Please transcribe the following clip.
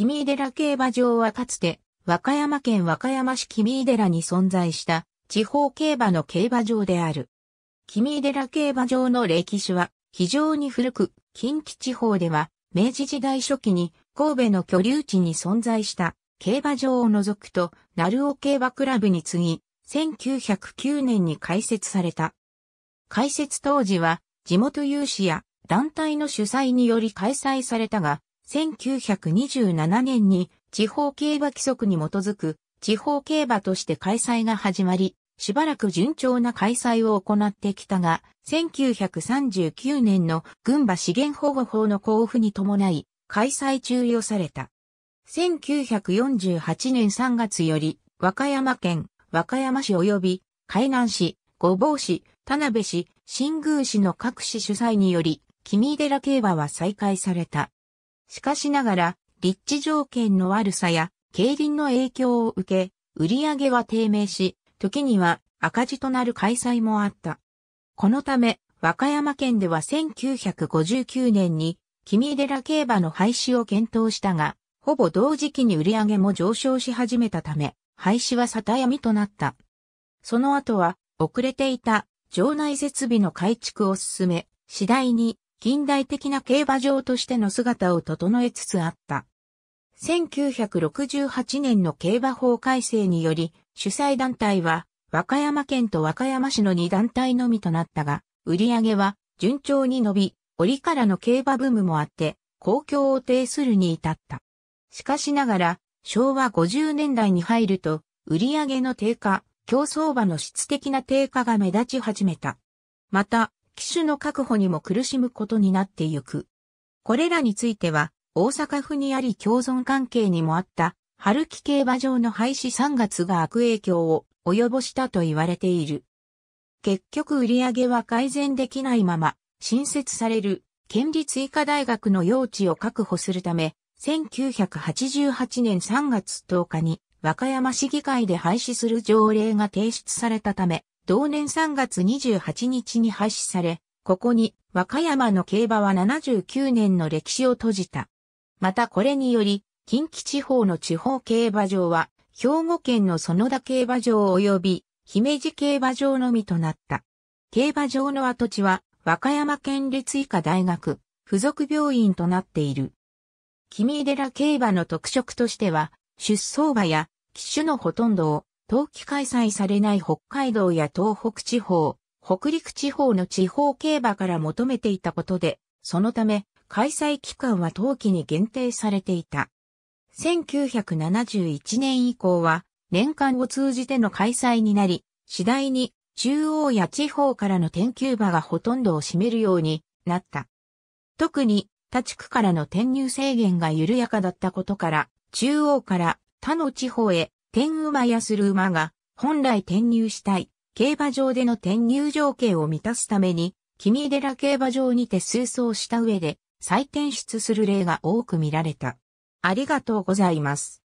君井寺競馬場はかつて、和歌山県和歌山市君井寺に存在した地方競馬の競馬場である。君井寺競馬場の歴史は非常に古く、近畿地方では明治時代初期に神戸の居留地に存在した競馬場を除くと、鳴尾競馬クラブに次ぎ、1909年に開設された。開設当時は地元有志や団体の主催により開催されたが、1927年に地方競馬規則に基づく地方競馬として開催が始まり、しばらく順調な開催を行ってきたが、1939年の群馬資源保護法の交付に伴い、開催中予された。1948年3月より、和歌山県、和歌山市及び、海南市、御坊市、田辺市、新宮市の各市主催により、君寺競馬は再開された。しかしながら、立地条件の悪さや、競輪の影響を受け、売り上げは低迷し、時には赤字となる開催もあった。このため、和歌山県では1959年に、君寺競馬の廃止を検討したが、ほぼ同時期に売り上げも上昇し始めたため、廃止は沙汰闇となった。その後は、遅れていた場内設備の改築を進め、次第に近代的な競馬場としての姿を整えつつあった。1968年の競馬法改正により、主催団体は、和歌山県と和歌山市の2団体のみとなったが、売り上げは順調に伸び、折からの競馬ブームもあって、公共を呈するに至った。しかしながら、昭和50年代に入ると、売り上げの低下、競争馬の質的な低下が目立ち始めた。また、機種の確保にも苦しむことになってゆく。これらについては、大阪府にあり共存関係にもあった、春木競馬場の廃止3月が悪影響を及ぼしたと言われている。結局売上は改善できないまま、新設される県立医科大学の用地を確保するため、1988年3月10日に和歌山市議会で廃止する条例が提出されたため、同年3月28日に廃止され、ここに和歌山の競馬は79年の歴史を閉じた。またこれにより、近畿地方の地方競馬場は、兵庫県の園田競馬場及び、姫路競馬場のみとなった。競馬場の跡地は、和歌山県立医科大学、附属病院となっている。君井寺競馬の特色としては、出走馬や、騎手のほとんどを冬季開催されない北海道や東北地方、北陸地方の地方競馬から求めていたことで、そのため、開催期間は冬季に限定されていた。1971年以降は、年間を通じての開催になり、次第に中央や地方からの天球馬がほとんどを占めるようになった。特に他地区からの転入制限が緩やかだったことから、中央から他の地方へ天馬やする馬が、本来転入したい、競馬場での転入条件を満たすために、君寺競馬場にて数走した上で、再転出する例が多く見られた。ありがとうございます。